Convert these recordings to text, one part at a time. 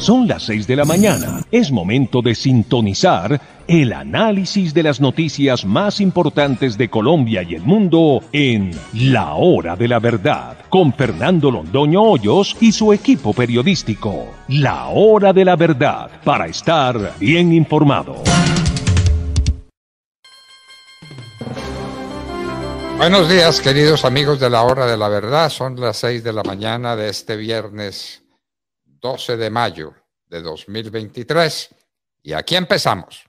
Son las 6 de la mañana. Es momento de sintonizar el análisis de las noticias más importantes de Colombia y el mundo en La Hora de la Verdad, con Fernando Londoño Hoyos y su equipo periodístico. La Hora de la Verdad, para estar bien informado. Buenos días, queridos amigos de La Hora de la Verdad. Son las 6 de la mañana de este viernes 12 de mayo de 2023. Y aquí empezamos.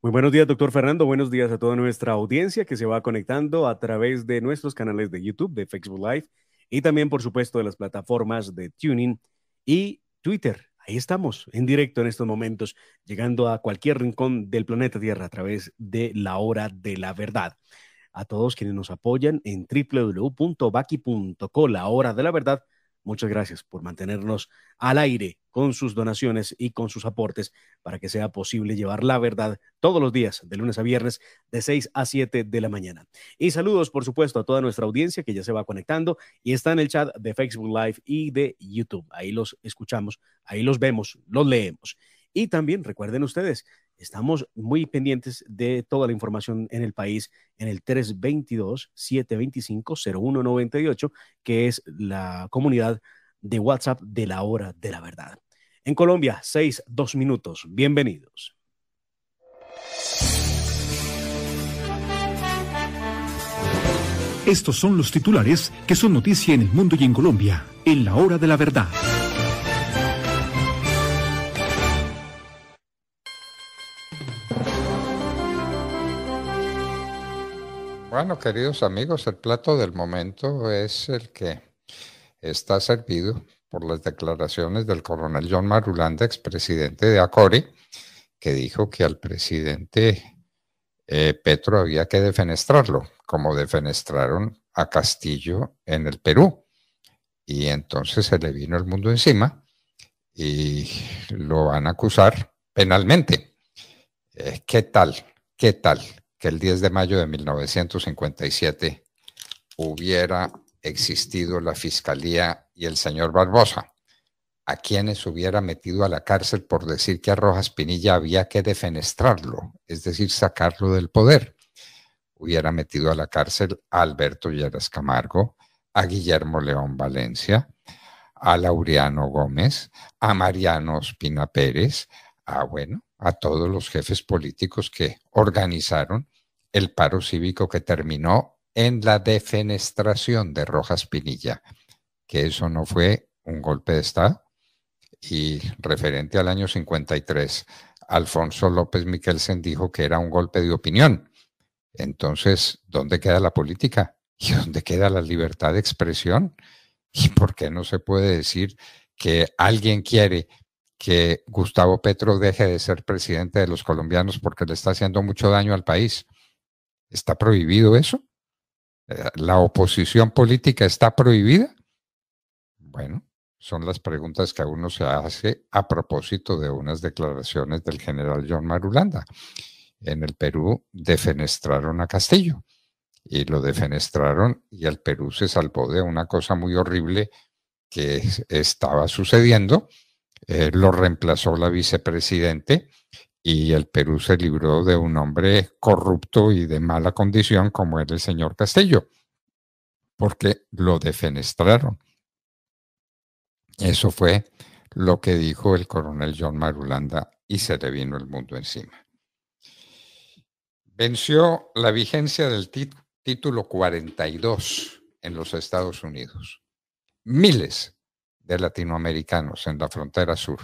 Muy buenos días, doctor Fernando. Buenos días a toda nuestra audiencia que se va conectando a través de nuestros canales de YouTube, de Facebook Live y también, por supuesto, de las plataformas de Tuning y Twitter. Ahí estamos, en directo en estos momentos, llegando a cualquier rincón del planeta Tierra a través de la hora de la verdad a todos quienes nos apoyan en www.baki.co, la hora de la verdad, Muchas gracias por mantenernos al aire con sus donaciones y con sus aportes para que sea posible llevar la verdad todos los días, de lunes a viernes, de 6 a 7 de la mañana. Y saludos, por supuesto, a toda nuestra audiencia que ya se va conectando y está en el chat de Facebook Live y de YouTube. Ahí los escuchamos, ahí los vemos, los leemos. Y también recuerden ustedes, Estamos muy pendientes de toda la información en el país en el 322-725-0198, que es la comunidad de WhatsApp de la hora de la verdad. En Colombia, 6, 2 minutos. Bienvenidos. Estos son los titulares que son noticia en el mundo y en Colombia, en la hora de la verdad. Bueno, queridos amigos, el plato del momento es el que está servido por las declaraciones del coronel John Marulanda, expresidente de ACORI, que dijo que al presidente eh, Petro había que defenestrarlo, como defenestraron a Castillo en el Perú. Y entonces se le vino el mundo encima y lo van a acusar penalmente. Eh, ¿Qué tal? ¿Qué tal? que el 10 de mayo de 1957 hubiera existido la fiscalía y el señor Barbosa, a quienes hubiera metido a la cárcel por decir que a Rojas Pinilla había que defenestrarlo, es decir, sacarlo del poder. Hubiera metido a la cárcel a Alberto Lleras Camargo, a Guillermo León Valencia, a Laureano Gómez, a Mariano Espina Pérez, a bueno, a todos los jefes políticos que organizaron el paro cívico que terminó en la defenestración de Rojas Pinilla, que eso no fue un golpe de Estado. Y referente al año 53, Alfonso López Miquelsen dijo que era un golpe de opinión. Entonces, ¿dónde queda la política? ¿Y dónde queda la libertad de expresión? ¿Y por qué no se puede decir que alguien quiere que Gustavo Petro deje de ser presidente de los colombianos porque le está haciendo mucho daño al país? ¿Está prohibido eso? Eh, ¿La oposición política está prohibida? Bueno, son las preguntas que a uno se hace a propósito de unas declaraciones del general John Marulanda. En el Perú defenestraron a Castillo y lo defenestraron y el Perú se salvó de una cosa muy horrible que estaba sucediendo. Eh, lo reemplazó la vicepresidente y el Perú se libró de un hombre corrupto y de mala condición como era el señor Castillo, porque lo defenestraron. Eso fue lo que dijo el coronel John Marulanda y se le vino el mundo encima. Venció la vigencia del título 42 en los Estados Unidos. Miles de latinoamericanos en la frontera sur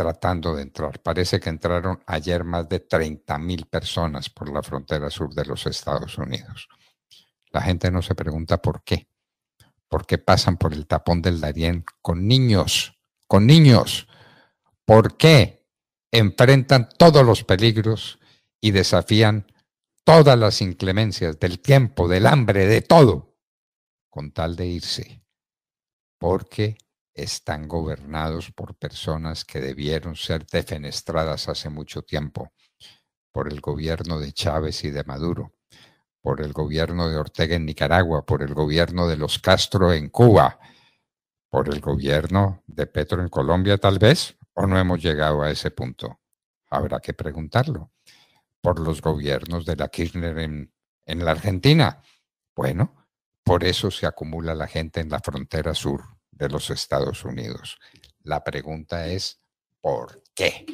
tratando de entrar. Parece que entraron ayer más de 30.000 personas por la frontera sur de los Estados Unidos. La gente no se pregunta por qué. ¿Por qué pasan por el tapón del Darién con niños? Con niños. ¿Por qué enfrentan todos los peligros y desafían todas las inclemencias del tiempo, del hambre, de todo, con tal de irse? Porque están gobernados por personas que debieron ser defenestradas hace mucho tiempo, por el gobierno de Chávez y de Maduro, por el gobierno de Ortega en Nicaragua, por el gobierno de los Castro en Cuba, por el gobierno de Petro en Colombia tal vez, o no hemos llegado a ese punto. Habrá que preguntarlo. Por los gobiernos de la Kirchner en, en la Argentina. Bueno, por eso se acumula la gente en la frontera sur de los Estados Unidos. La pregunta es, ¿por qué?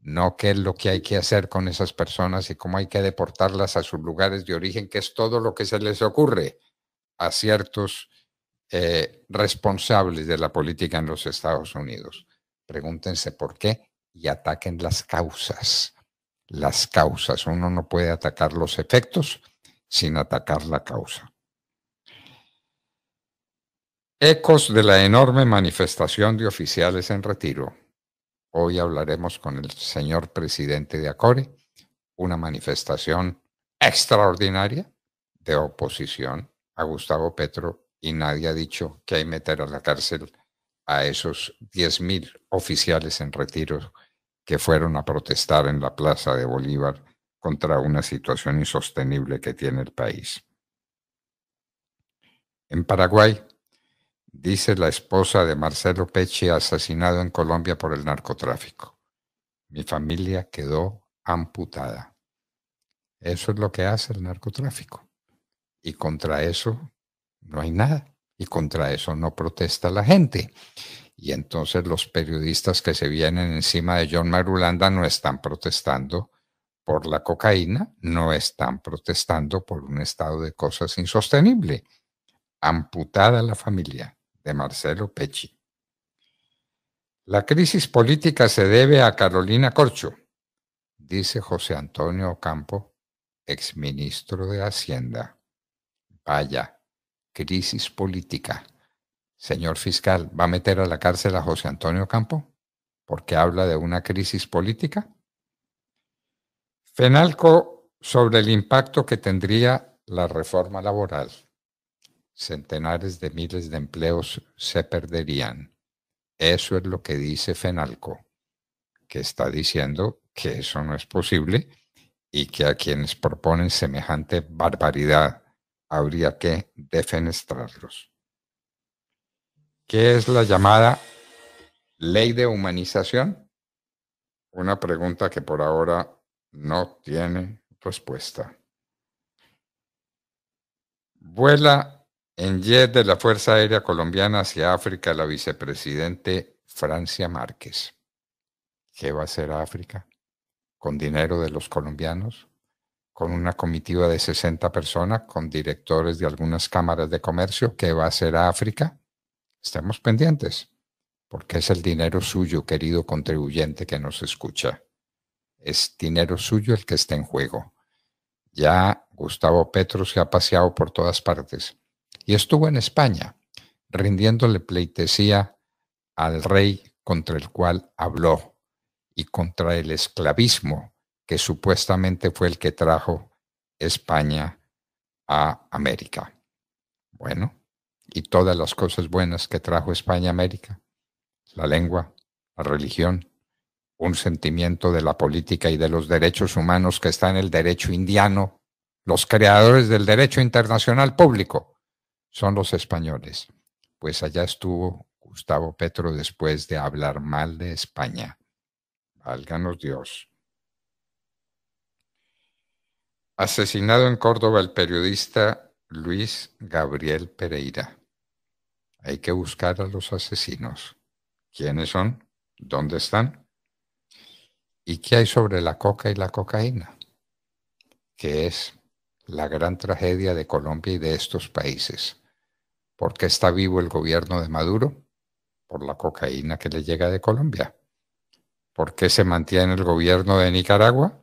No qué es lo que hay que hacer con esas personas y cómo hay que deportarlas a sus lugares de origen, que es todo lo que se les ocurre a ciertos eh, responsables de la política en los Estados Unidos. Pregúntense por qué y ataquen las causas. Las causas. Uno no puede atacar los efectos sin atacar la causa. Ecos de la enorme manifestación de oficiales en retiro. Hoy hablaremos con el señor presidente de Acore, una manifestación extraordinaria de oposición a Gustavo Petro y nadie ha dicho que hay meter a la cárcel a esos 10.000 oficiales en retiro que fueron a protestar en la Plaza de Bolívar contra una situación insostenible que tiene el país. En Paraguay, dice la esposa de Marcelo Peche asesinado en Colombia por el narcotráfico. Mi familia quedó amputada. Eso es lo que hace el narcotráfico. Y contra eso no hay nada. Y contra eso no protesta la gente. Y entonces los periodistas que se vienen encima de John Marulanda no están protestando por la cocaína, no están protestando por un estado de cosas insostenible. Amputada la familia de Marcelo Pecci. La crisis política se debe a Carolina Corcho, dice José Antonio Campo, exministro de Hacienda. Vaya, crisis política. Señor fiscal, ¿va a meter a la cárcel a José Antonio Campo? Porque habla de una crisis política. Fenalco sobre el impacto que tendría la reforma laboral. Centenares de miles de empleos se perderían. Eso es lo que dice Fenalco, que está diciendo que eso no es posible y que a quienes proponen semejante barbaridad habría que defenestrarlos. ¿Qué es la llamada ley de humanización? Una pregunta que por ahora no tiene respuesta. Vuela en jet de la Fuerza Aérea Colombiana hacia África, la vicepresidente Francia Márquez. ¿Qué va a hacer África? ¿Con dinero de los colombianos? ¿Con una comitiva de 60 personas? ¿Con directores de algunas cámaras de comercio? ¿Qué va a hacer África? Estemos pendientes, porque es el dinero suyo, querido contribuyente que nos escucha. Es dinero suyo el que está en juego. Ya Gustavo Petro se ha paseado por todas partes y estuvo en España, rindiéndole pleitesía al rey contra el cual habló y contra el esclavismo que supuestamente fue el que trajo España a América. Bueno, y todas las cosas buenas que trajo España a América, la lengua, la religión, un sentimiento de la política y de los derechos humanos que está en el derecho indiano, los creadores del derecho internacional público son los españoles. Pues allá estuvo Gustavo Petro después de hablar mal de España. Válganos Dios. Asesinado en Córdoba el periodista Luis Gabriel Pereira. Hay que buscar a los asesinos. ¿Quiénes son? ¿Dónde están? ¿Y qué hay sobre la coca y la cocaína? Que es la gran tragedia de Colombia y de estos países. ¿Por qué está vivo el gobierno de Maduro? Por la cocaína que le llega de Colombia. ¿Por qué se mantiene el gobierno de Nicaragua?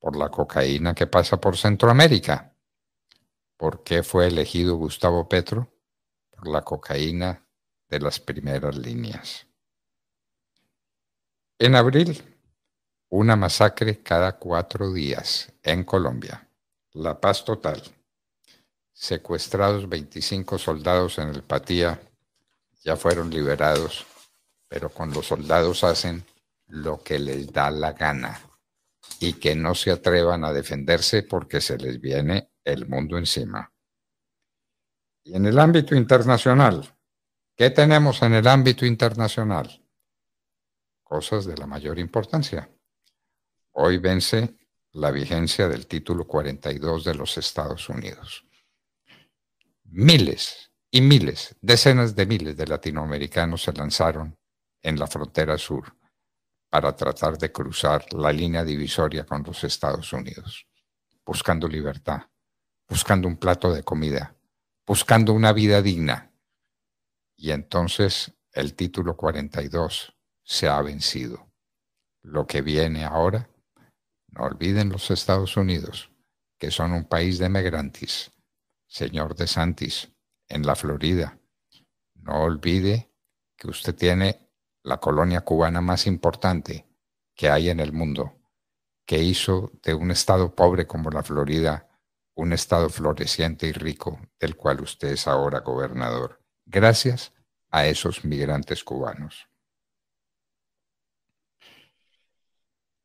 Por la cocaína que pasa por Centroamérica. ¿Por qué fue elegido Gustavo Petro? Por la cocaína de las primeras líneas. En abril, una masacre cada cuatro días en Colombia. La paz total secuestrados 25 soldados en el Patía, ya fueron liberados, pero con los soldados hacen lo que les da la gana y que no se atrevan a defenderse porque se les viene el mundo encima. Y en el ámbito internacional, ¿qué tenemos en el ámbito internacional? Cosas de la mayor importancia. Hoy vence la vigencia del título 42 de los Estados Unidos miles y miles, decenas de miles de latinoamericanos se lanzaron en la frontera sur para tratar de cruzar la línea divisoria con los Estados Unidos, buscando libertad, buscando un plato de comida, buscando una vida digna. Y entonces el título 42 se ha vencido. Lo que viene ahora, no olviden los Estados Unidos, que son un país de emigrantes, señor De Santis, en la Florida, no olvide que usted tiene la colonia cubana más importante que hay en el mundo, que hizo de un estado pobre como la Florida un estado floreciente y rico del cual usted es ahora gobernador, gracias a esos migrantes cubanos.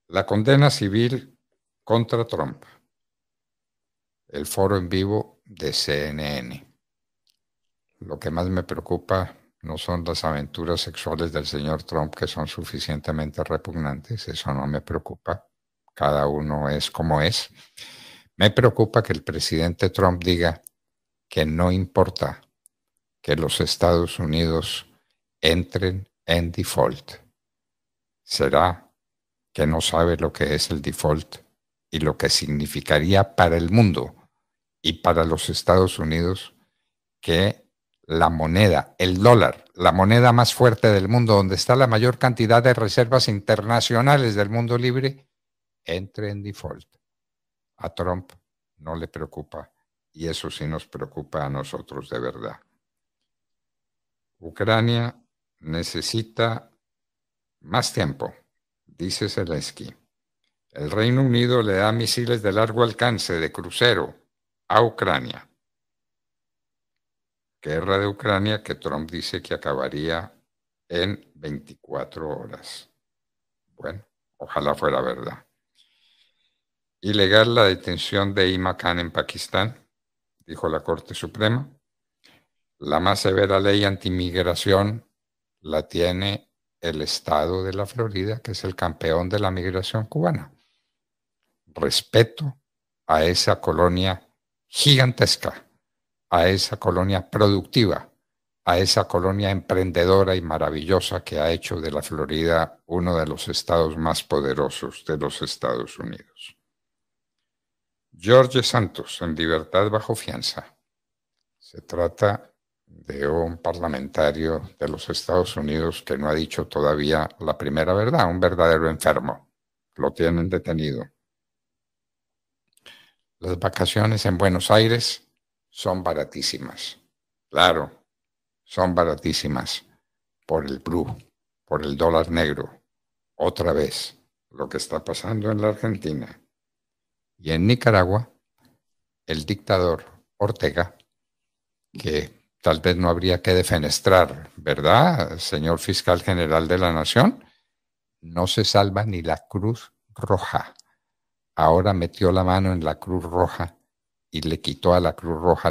La condena civil contra Trump. El foro en vivo de CNN. Lo que más me preocupa no son las aventuras sexuales del señor Trump que son suficientemente repugnantes, eso no me preocupa, cada uno es como es. Me preocupa que el presidente Trump diga que no importa que los Estados Unidos entren en default. ¿Será que no sabe lo que es el default y lo que significaría para el mundo y para los Estados Unidos que la moneda, el dólar, la moneda más fuerte del mundo, donde está la mayor cantidad de reservas internacionales del mundo libre, entre en default. A Trump no le preocupa y eso sí nos preocupa a nosotros de verdad. Ucrania necesita más tiempo, dice Zelensky. El Reino Unido le da misiles de largo alcance, de crucero, a Ucrania. Guerra de Ucrania que Trump dice que acabaría en 24 horas. Bueno, ojalá fuera verdad. Ilegal la detención de Ima Khan en Pakistán, dijo la Corte Suprema. La más severa ley antimigración la tiene el Estado de la Florida, que es el campeón de la migración cubana. Respeto a esa colonia gigantesca a esa colonia productiva, a esa colonia emprendedora y maravillosa que ha hecho de la Florida uno de los estados más poderosos de los Estados Unidos. George Santos, en libertad bajo fianza. Se trata de un parlamentario de los Estados Unidos que no ha dicho todavía la primera verdad, un verdadero enfermo. Lo tienen detenido las vacaciones en Buenos Aires son baratísimas. Claro, son baratísimas. Por el blue, por el dólar negro. Otra vez, lo que está pasando en la Argentina. Y en Nicaragua, el dictador Ortega, que tal vez no habría que defenestrar, ¿verdad, señor fiscal general de la Nación? No se salva ni la Cruz Roja ahora metió la mano en la Cruz Roja y le quitó a la Cruz Roja